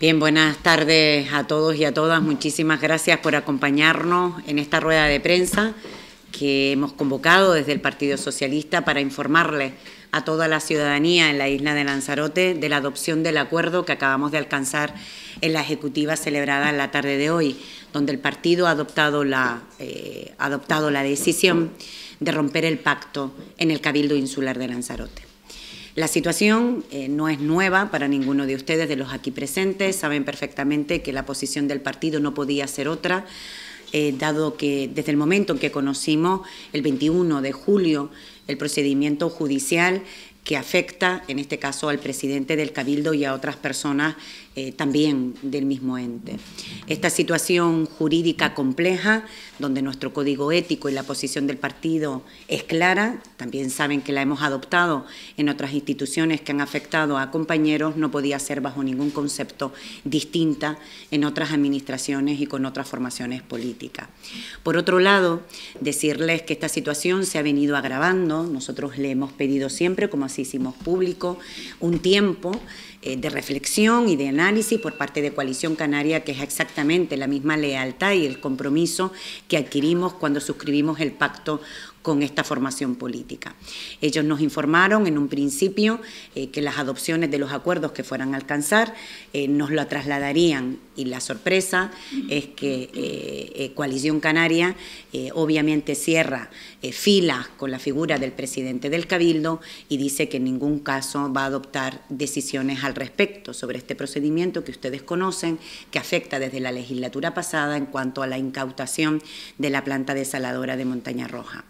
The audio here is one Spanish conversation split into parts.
Bien, buenas tardes a todos y a todas. Muchísimas gracias por acompañarnos en esta rueda de prensa que hemos convocado desde el Partido Socialista para informarle a toda la ciudadanía en la isla de Lanzarote de la adopción del acuerdo que acabamos de alcanzar en la ejecutiva celebrada en la tarde de hoy, donde el partido ha adoptado la, eh, adoptado la decisión de romper el pacto en el Cabildo Insular de Lanzarote. La situación eh, no es nueva para ninguno de ustedes, de los aquí presentes. Saben perfectamente que la posición del partido no podía ser otra, eh, dado que desde el momento en que conocimos, el 21 de julio, el procedimiento judicial que afecta, en este caso, al presidente del Cabildo y a otras personas eh, también del mismo ente. Esta situación jurídica compleja, donde nuestro código ético y la posición del partido es clara, también saben que la hemos adoptado en otras instituciones que han afectado a compañeros, no podía ser bajo ningún concepto distinta en otras administraciones y con otras formaciones políticas. Por otro lado, decirles que esta situación se ha venido agravando, nosotros le hemos pedido siempre, como así hicimos público, un tiempo eh, de reflexión y de análisis por parte de Coalición Canaria, que es exactamente la misma lealtad y el compromiso que adquirimos cuando suscribimos el pacto con esta formación política. Ellos nos informaron en un principio eh, que las adopciones de los acuerdos que fueran a alcanzar eh, nos lo trasladarían y la sorpresa es que eh, Coalición Canaria obviamente cierra filas con la figura del presidente del Cabildo y dice que en ningún caso va a adoptar decisiones al respecto sobre este procedimiento que ustedes conocen, que afecta desde la legislatura pasada en cuanto a la incautación de la planta desaladora de Montaña Roja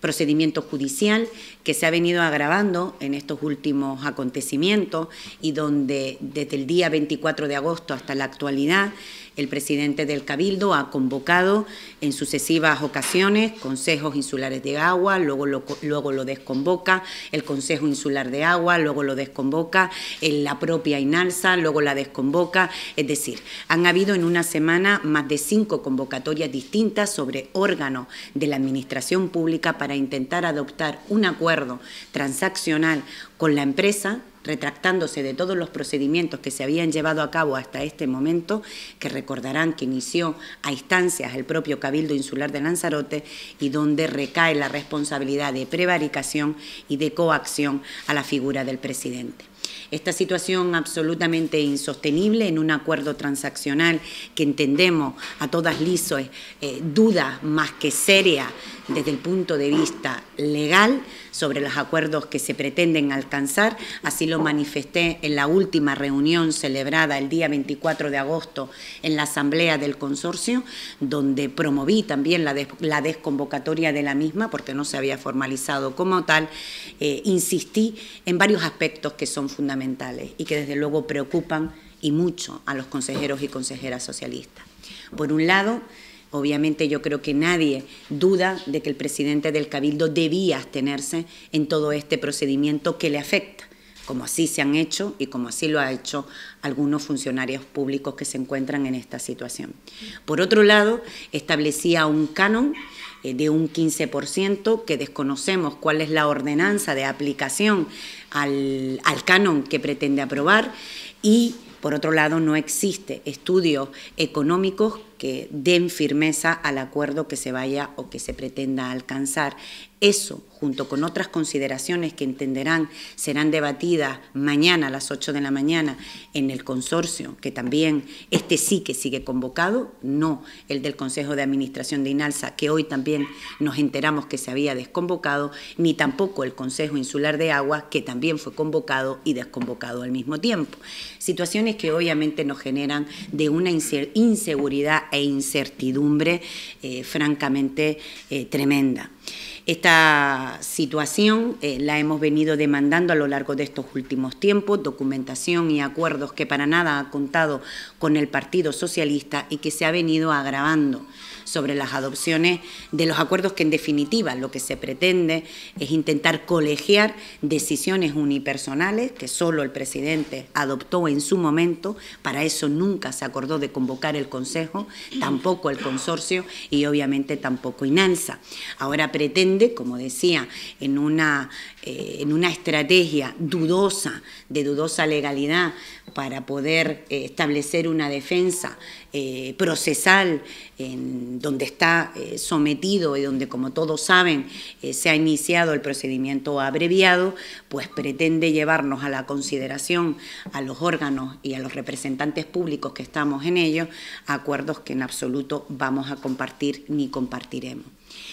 procedimiento judicial que se ha venido agravando en estos últimos acontecimientos y donde desde el día 24 de agosto hasta la actualidad el presidente del Cabildo ha convocado en sucesivas ocasiones consejos insulares de agua, luego lo, luego lo desconvoca, el Consejo Insular de Agua, luego lo desconvoca, eh, la propia INALSA, luego la desconvoca. Es decir, han habido en una semana más de cinco convocatorias distintas sobre órganos de la Administración Pública para intentar adoptar un acuerdo transaccional con la empresa retractándose de todos los procedimientos que se habían llevado a cabo hasta este momento, que recordarán que inició a instancias el propio Cabildo Insular de Lanzarote y donde recae la responsabilidad de prevaricación y de coacción a la figura del presidente. Esta situación absolutamente insostenible en un acuerdo transaccional que entendemos a todas lisos, eh, duda más que seria desde el punto de vista legal sobre los acuerdos que se pretenden alcanzar. Así lo manifesté en la última reunión celebrada el día 24 de agosto en la Asamblea del Consorcio, donde promoví también la, desconvocatoria de la misma porque no se había formalizado como tal. Eh, insistí en varios aspectos que son fundamentales fundamentales y que desde luego preocupan y mucho a los consejeros y consejeras socialistas. Por un lado, Obviamente yo creo que nadie duda de que el presidente del Cabildo debía abstenerse en todo este procedimiento que le afecta, como así se han hecho y como así lo han hecho algunos funcionarios públicos que se encuentran en esta situación. Por otro lado, establecía un canon eh, de un 15%, que desconocemos cuál es la ordenanza de aplicación al, al canon que pretende aprobar y, por otro lado, no existe estudios económicos que den firmeza al acuerdo que se vaya o que se pretenda alcanzar. Eso, junto con otras consideraciones que entenderán serán debatidas mañana a las 8 de la mañana en el consorcio, que también este sí que sigue convocado, no el del Consejo de Administración de INALSA, que hoy también nos enteramos que se había desconvocado, ni tampoco el Consejo Insular de Aguas, que también fue convocado y desconvocado al mismo tiempo. Situaciones que obviamente nos generan de una inseguridad e incertidumbre eh, francamente eh, tremenda. Esta situación eh, la hemos venido demandando a lo largo de estos últimos tiempos, documentación y acuerdos que para nada ha contado con el Partido Socialista y que se ha venido agravando sobre las adopciones de los acuerdos que en definitiva lo que se pretende es intentar colegiar decisiones unipersonales que solo el presidente adoptó en su momento, para eso nunca se acordó de convocar el Consejo, tampoco el consorcio y obviamente tampoco INANSA. Ahora pretende, como decía, en una, eh, en una estrategia dudosa, de dudosa legalidad, para poder eh, establecer una defensa eh, procesal en donde está eh, sometido y donde, como todos saben, se ha iniciado el procedimiento abreviado, pues pretende llevarnos a la consideración a los órganos y a los representantes públicos que estamos en ellos, acuerdos que en absoluto vamos a compartir ni compartiremos.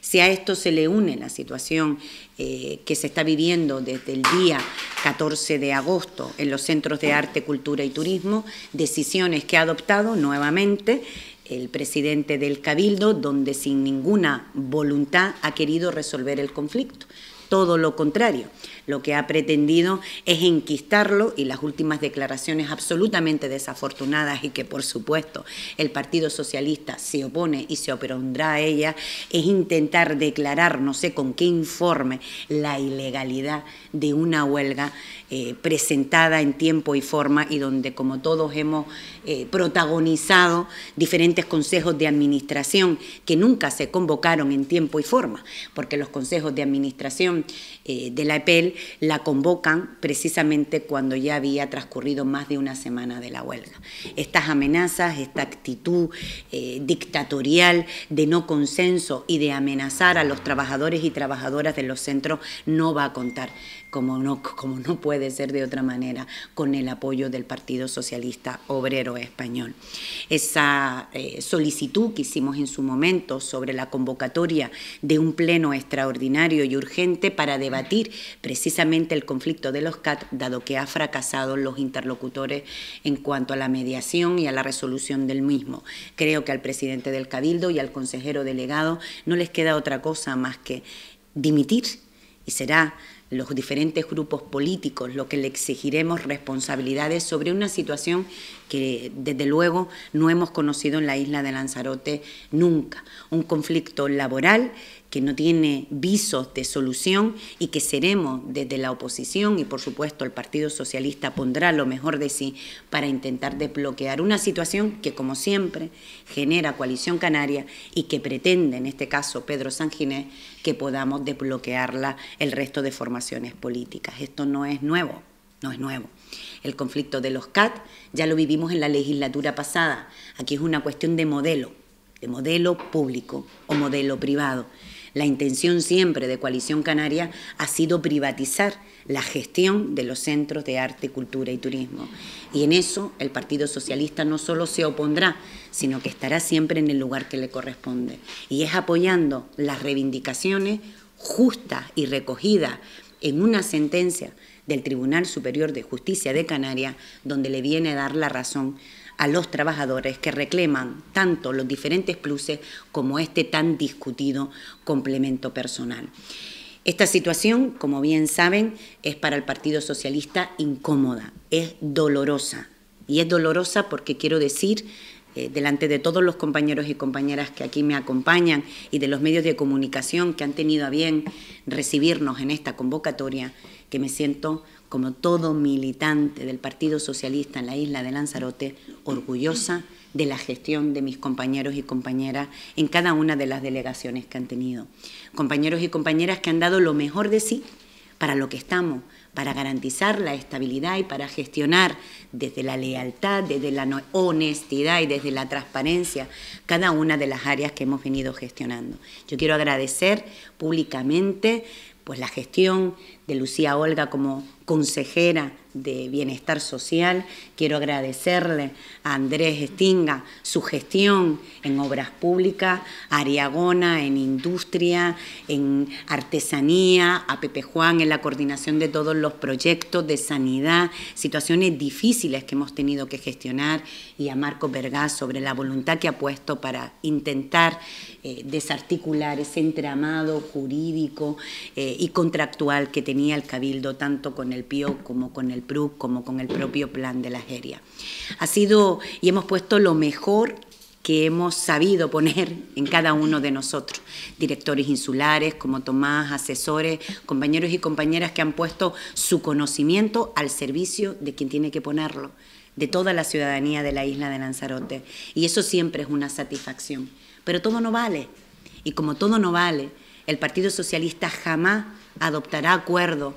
Si a esto se le une la situación eh, que se está viviendo desde el día 14 de agosto en los centros de arte, cultura y turismo, decisiones que ha adoptado nuevamente el presidente del Cabildo, donde sin ninguna voluntad ha querido resolver el conflicto, todo lo contrario. Lo que ha pretendido es enquistarlo y las últimas declaraciones absolutamente desafortunadas y que por supuesto el Partido Socialista se opone y se opondrá a ella es intentar declarar, no sé con qué informe, la ilegalidad de una huelga eh, presentada en tiempo y forma y donde como todos hemos eh, protagonizado diferentes consejos de administración que nunca se convocaron en tiempo y forma, porque los consejos de administración eh, de la EPEL la convocan precisamente cuando ya había transcurrido más de una semana de la huelga. Estas amenazas, esta actitud eh, dictatorial de no consenso y de amenazar a los trabajadores y trabajadoras de los centros no va a contar como no, como no puede ser de otra manera, con el apoyo del Partido Socialista Obrero Español. Esa eh, solicitud que hicimos en su momento sobre la convocatoria de un pleno extraordinario y urgente para debatir precisamente el conflicto de los CAT, dado que ha fracasado los interlocutores en cuanto a la mediación y a la resolución del mismo. Creo que al presidente del Cabildo y al consejero delegado no les queda otra cosa más que dimitir y será los diferentes grupos políticos, lo que le exigiremos responsabilidades sobre una situación que desde luego no hemos conocido en la isla de Lanzarote nunca, un conflicto laboral que no tiene visos de solución y que seremos desde la oposición y por supuesto el Partido Socialista pondrá lo mejor de sí para intentar desbloquear una situación que como siempre genera coalición canaria y que pretende en este caso Pedro Sanginés que podamos desbloquearla el resto de formaciones políticas. Esto no es nuevo, no es nuevo. El conflicto de los CAT ya lo vivimos en la legislatura pasada. Aquí es una cuestión de modelo, de modelo público o modelo privado la intención siempre de Coalición Canaria ha sido privatizar la gestión de los centros de arte, cultura y turismo. Y en eso el Partido Socialista no solo se opondrá, sino que estará siempre en el lugar que le corresponde. Y es apoyando las reivindicaciones justas y recogidas en una sentencia del Tribunal Superior de Justicia de Canarias, donde le viene a dar la razón a los trabajadores que reclaman tanto los diferentes pluses como este tan discutido complemento personal. Esta situación, como bien saben, es para el Partido Socialista incómoda, es dolorosa. Y es dolorosa porque quiero decir eh, delante de todos los compañeros y compañeras que aquí me acompañan y de los medios de comunicación que han tenido a bien recibirnos en esta convocatoria, que me siento como todo militante del Partido Socialista en la isla de Lanzarote, orgullosa de la gestión de mis compañeros y compañeras en cada una de las delegaciones que han tenido. Compañeros y compañeras que han dado lo mejor de sí para lo que estamos, para garantizar la estabilidad y para gestionar desde la lealtad, desde la honestidad y desde la transparencia cada una de las áreas que hemos venido gestionando. Yo quiero agradecer públicamente pues la gestión de Lucía Olga como consejera de Bienestar Social. Quiero agradecerle a Andrés Estinga su gestión en obras públicas, a Ariagona en industria, en artesanía, a Pepe Juan en la coordinación de todos los proyectos de sanidad, situaciones difíciles que hemos tenido que gestionar, y a Marco Vergás sobre la voluntad que ha puesto para intentar eh, desarticular ese entramado jurídico eh, y contractual que tenemos tenía el Cabildo, tanto con el PIO como con el PRU... como con el propio plan de la Geria. Ha sido, y hemos puesto lo mejor que hemos sabido poner en cada uno de nosotros, directores insulares como Tomás, asesores, compañeros y compañeras que han puesto su conocimiento al servicio de quien tiene que ponerlo, de toda la ciudadanía de la isla de Lanzarote. Y eso siempre es una satisfacción. Pero todo no vale. Y como todo no vale, el Partido Socialista jamás adoptará acuerdos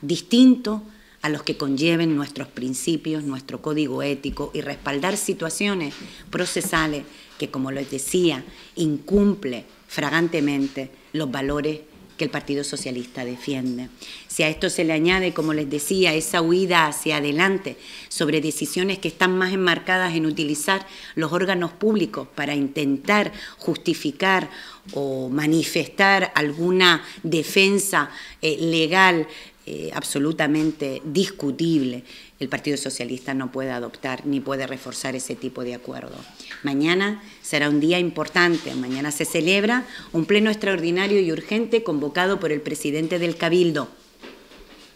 distintos a los que conlleven nuestros principios, nuestro código ético y respaldar situaciones procesales que, como les decía, incumple fragantemente los valores que el Partido Socialista defiende. Si a esto se le añade, como les decía, esa huida hacia adelante sobre decisiones que están más enmarcadas en utilizar los órganos públicos para intentar justificar o manifestar alguna defensa eh, legal eh, absolutamente discutible, el Partido Socialista no puede adoptar ni puede reforzar ese tipo de acuerdo. Mañana será un día importante, mañana se celebra un pleno extraordinario y urgente convocado por el presidente del Cabildo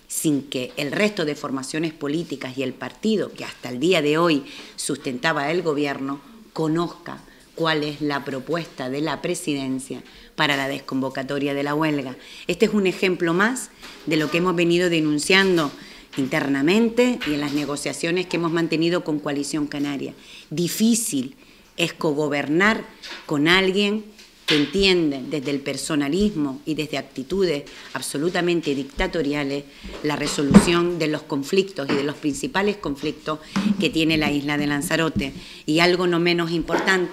sin que el resto de formaciones políticas y el partido que hasta el día de hoy sustentaba el gobierno conozca cuál es la propuesta de la presidencia para la desconvocatoria de la huelga. Este es un ejemplo más de lo que hemos venido denunciando internamente y en las negociaciones que hemos mantenido con Coalición Canaria. Difícil es cogobernar con alguien que entiende desde el personalismo y desde actitudes absolutamente dictatoriales la resolución de los conflictos y de los principales conflictos que tiene la isla de Lanzarote. Y algo no menos importante,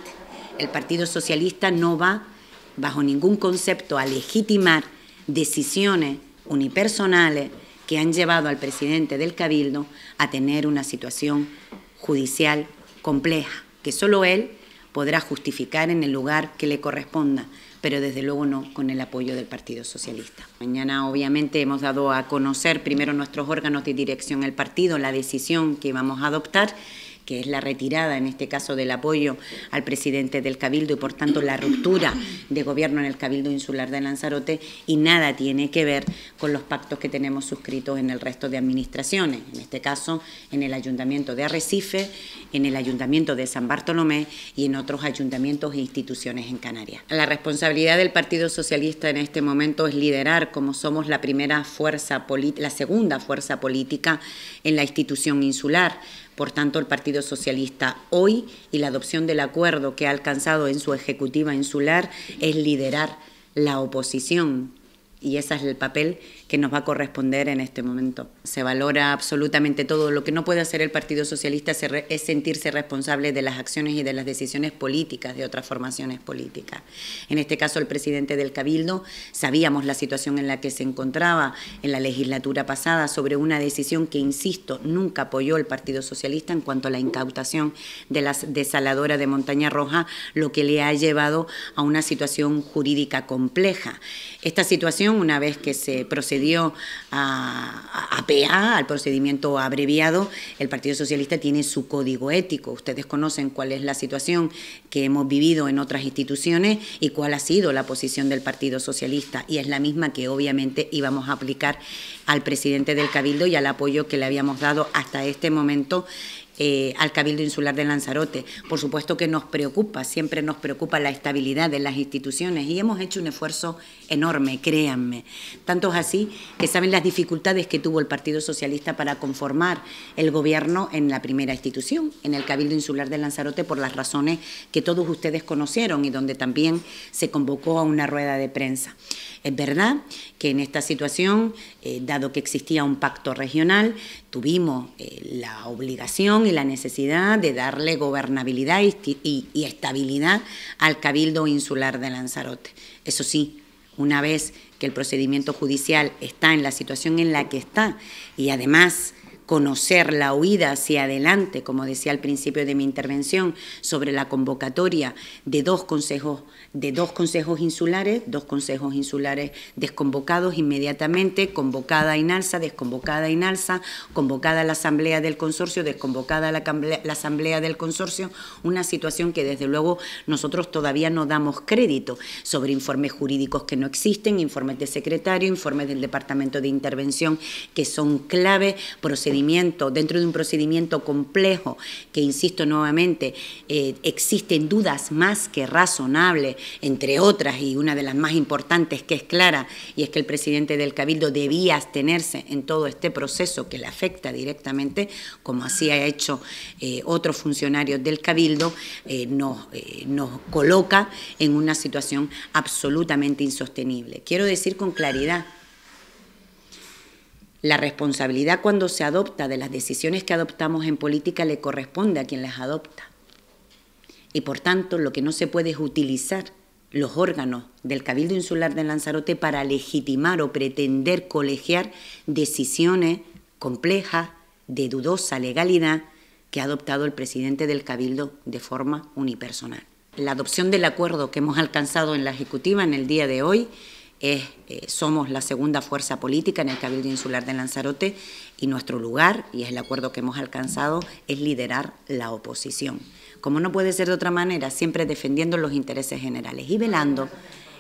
el Partido Socialista no va bajo ningún concepto a legitimar decisiones unipersonales que han llevado al presidente del Cabildo a tener una situación judicial compleja, que solo él podrá justificar en el lugar que le corresponda, pero desde luego no con el apoyo del Partido Socialista. Mañana obviamente hemos dado a conocer primero nuestros órganos de dirección del partido, la decisión que vamos a adoptar que es la retirada, en este caso, del apoyo al presidente del Cabildo y, por tanto, la ruptura de gobierno en el Cabildo Insular de Lanzarote y nada tiene que ver con los pactos que tenemos suscritos en el resto de administraciones, en este caso, en el Ayuntamiento de Arrecife, en el Ayuntamiento de San Bartolomé y en otros ayuntamientos e instituciones en Canarias. La responsabilidad del Partido Socialista en este momento es liderar, como somos la primera fuerza la segunda fuerza política en la institución insular, por tanto, el Partido Socialista hoy y la adopción del acuerdo que ha alcanzado en su ejecutiva insular es liderar la oposición y ese es el papel que nos va a corresponder en este momento. Se valora absolutamente todo. Lo que no puede hacer el Partido Socialista es sentirse responsable de las acciones y de las decisiones políticas de otras formaciones políticas. En este caso, el presidente del Cabildo, sabíamos la situación en la que se encontraba en la legislatura pasada sobre una decisión que, insisto, nunca apoyó el Partido Socialista en cuanto a la incautación de la desaladora de Montaña Roja, lo que le ha llevado a una situación jurídica compleja. Esta situación, una vez que se procedió a, a, PA, al procedimiento abreviado, el Partido Socialista tiene su código ético. Ustedes conocen cuál es la situación que hemos vivido en otras instituciones y cuál ha sido la posición del Partido Socialista. Y es la misma que obviamente íbamos a aplicar al presidente del Cabildo y al apoyo que le habíamos dado hasta este momento eh, al Cabildo Insular de Lanzarote. Por supuesto que nos preocupa, siempre nos preocupa la estabilidad de las instituciones y hemos hecho un esfuerzo enorme, créanme. Tanto es así que saben las dificultades que tuvo el Partido Socialista para conformar el gobierno en la primera institución, en el Cabildo Insular de Lanzarote, por las razones que todos ustedes conocieron y donde también se convocó a una rueda de prensa. Es verdad que en esta situación, eh, dado que existía un pacto regional, tuvimos eh, la obligación y la necesidad de darle gobernabilidad y estabilidad al Cabildo Insular de Lanzarote. Eso sí, una vez que el procedimiento judicial está en la situación en la que está y además conocer la huida hacia adelante, como decía al principio de mi intervención, sobre la convocatoria de dos consejos, de dos consejos insulares, dos consejos insulares desconvocados inmediatamente, convocada en alza, desconvocada en alza convocada la Asamblea del Consorcio, desconvocada la, la Asamblea del Consorcio, una situación que desde luego nosotros todavía no damos crédito sobre informes jurídicos que no existen, informes de secretario, informes del Departamento de Intervención que son clave, procedimientos dentro de un procedimiento complejo, que insisto nuevamente, eh, existen dudas más que razonables, entre otras, y una de las más importantes que es clara, y es que el presidente del Cabildo debía abstenerse en todo este proceso que le afecta directamente, como así ha hecho eh, otros funcionarios del Cabildo, eh, nos, eh, nos coloca en una situación absolutamente insostenible. Quiero decir con claridad la responsabilidad cuando se adopta de las decisiones que adoptamos en política le corresponde a quien las adopta. Y por tanto, lo que no se puede es utilizar los órganos del Cabildo Insular de Lanzarote para legitimar o pretender colegiar decisiones complejas, de dudosa legalidad, que ha adoptado el presidente del Cabildo de forma unipersonal. La adopción del acuerdo que hemos alcanzado en la Ejecutiva en el día de hoy eh, somos la segunda fuerza política en el Cabildo Insular de Lanzarote y nuestro lugar, y es el acuerdo que hemos alcanzado, es liderar la oposición. Como no puede ser de otra manera, siempre defendiendo los intereses generales y velando,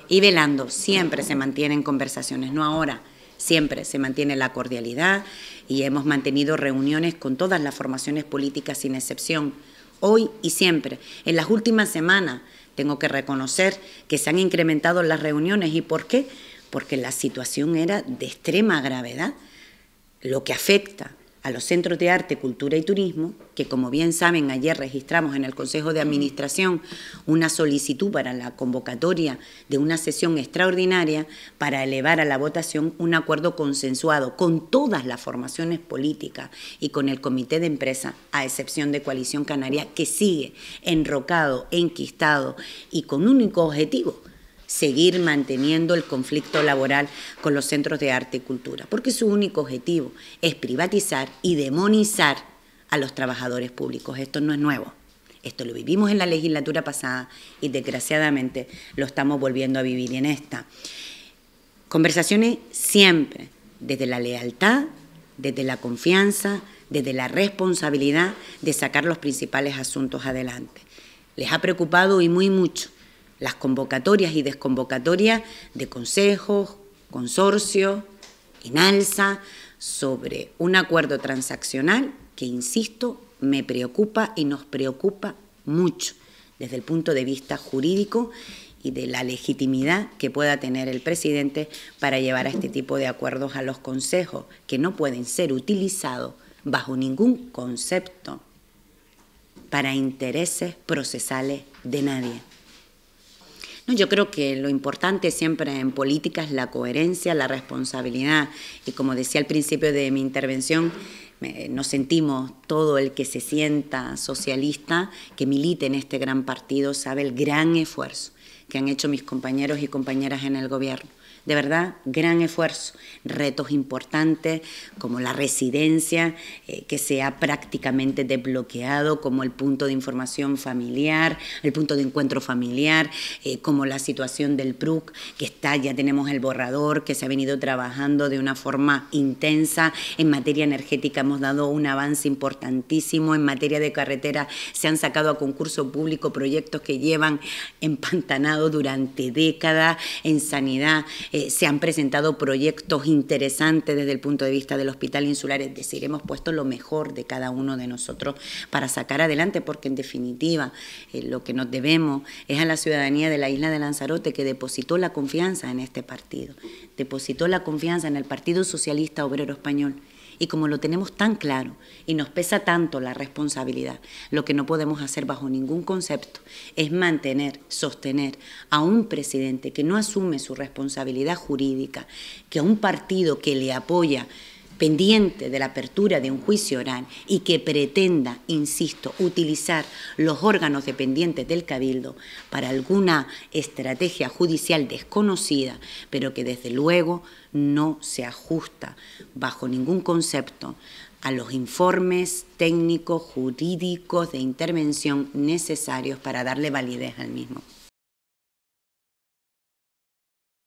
y velando, siempre se mantienen conversaciones, no ahora, siempre se mantiene la cordialidad y hemos mantenido reuniones con todas las formaciones políticas sin excepción, hoy y siempre. En las últimas semanas tengo que reconocer que se han incrementado las reuniones. ¿Y por qué? Porque la situación era de extrema gravedad, lo que afecta a los centros de arte, cultura y turismo, que como bien saben, ayer registramos en el Consejo de Administración una solicitud para la convocatoria de una sesión extraordinaria para elevar a la votación un acuerdo consensuado con todas las formaciones políticas y con el comité de empresa, a excepción de Coalición Canaria, que sigue enrocado, enquistado y con único objetivo, seguir manteniendo el conflicto laboral con los centros de arte y cultura, porque su único objetivo es privatizar y demonizar a los trabajadores públicos. Esto no es nuevo. Esto lo vivimos en la legislatura pasada y desgraciadamente lo estamos volviendo a vivir en esta. Conversaciones siempre desde la lealtad, desde la confianza, desde la responsabilidad de sacar los principales asuntos adelante. Les ha preocupado y muy mucho las convocatorias y desconvocatorias de consejos, consorcios, en alza sobre un acuerdo transaccional que, insisto, me preocupa y nos preocupa mucho desde el punto de vista jurídico y de la legitimidad que pueda tener el presidente para llevar a este tipo de acuerdos a los consejos, que no pueden ser utilizados bajo ningún concepto para intereses procesales de nadie. No, yo creo que lo importante siempre en política es la coherencia, la responsabilidad. Y como decía al principio de mi intervención, nos sentimos, todo el que se sienta socialista, que milite en este gran partido, sabe el gran esfuerzo que han hecho mis compañeros y compañeras en el gobierno. De verdad, gran esfuerzo, retos importantes como la residencia, eh, que se ha prácticamente desbloqueado, como el punto de información familiar, el punto de encuentro familiar, eh, como la situación del PRUC, que está, ya tenemos el borrador, que se ha venido trabajando de una forma intensa. En materia energética hemos dado un avance importantísimo, en materia de carretera se han sacado a concurso público proyectos que llevan empantanado durante décadas, en sanidad eh, se han presentado proyectos interesantes desde el punto de vista del Hospital Insular, es decir, hemos puesto lo mejor de cada uno de nosotros para sacar adelante, porque en definitiva eh, lo que nos debemos es a la ciudadanía de la isla de Lanzarote que depositó la confianza en este partido, depositó la confianza en el Partido Socialista Obrero Español. Y como lo tenemos tan claro y nos pesa tanto la responsabilidad, lo que no podemos hacer bajo ningún concepto es mantener, sostener a un presidente que no asume su responsabilidad jurídica, que a un partido que le apoya pendiente de la apertura de un juicio oral y que pretenda, insisto, utilizar los órganos dependientes del Cabildo para alguna estrategia judicial desconocida, pero que desde luego no se ajusta bajo ningún concepto a los informes técnicos, jurídicos de intervención necesarios para darle validez al mismo.